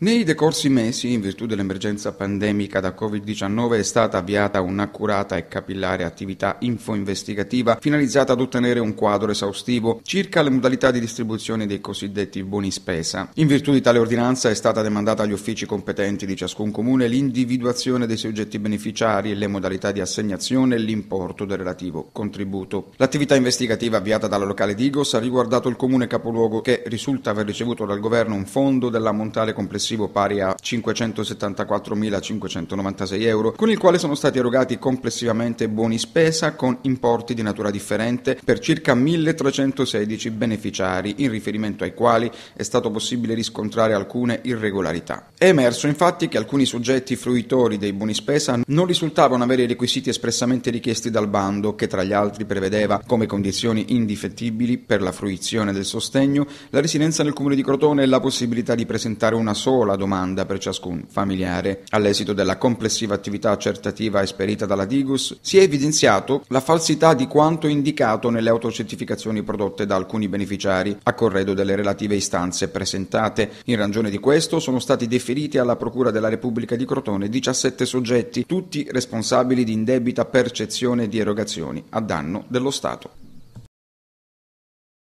Nei decorsi mesi, in virtù dell'emergenza pandemica da Covid-19, è stata avviata un'accurata e capillare attività info-investigativa finalizzata ad ottenere un quadro esaustivo circa le modalità di distribuzione dei cosiddetti buoni spesa. In virtù di tale ordinanza è stata demandata agli uffici competenti di ciascun comune l'individuazione dei soggetti beneficiari, e le modalità di assegnazione e l'importo del relativo contributo. L'attività investigativa avviata dalla locale Digos ha riguardato il comune capoluogo che risulta aver ricevuto dal governo un fondo dell'ammontare complessivo complessivo pari a 574.596 euro, con il quale sono stati erogati complessivamente buoni spesa con importi di natura differente per circa 1.316 beneficiari, in riferimento ai quali è stato possibile riscontrare alcune irregolarità. È emerso infatti che alcuni soggetti fruitori dei buoni spesa non risultavano avere i requisiti espressamente richiesti dal bando, che tra gli altri prevedeva come condizioni indifettibili per la fruizione del sostegno la residenza nel comune di Crotone e la possibilità di presentare una sola sola domanda per ciascun familiare. All'esito della complessiva attività accertativa esperita dalla Digus, si è evidenziato la falsità di quanto indicato nelle autocertificazioni prodotte da alcuni beneficiari a corredo delle relative istanze presentate. In ragione di questo sono stati deferiti alla Procura della Repubblica di Crotone 17 soggetti, tutti responsabili di indebita percezione di erogazioni a danno dello Stato.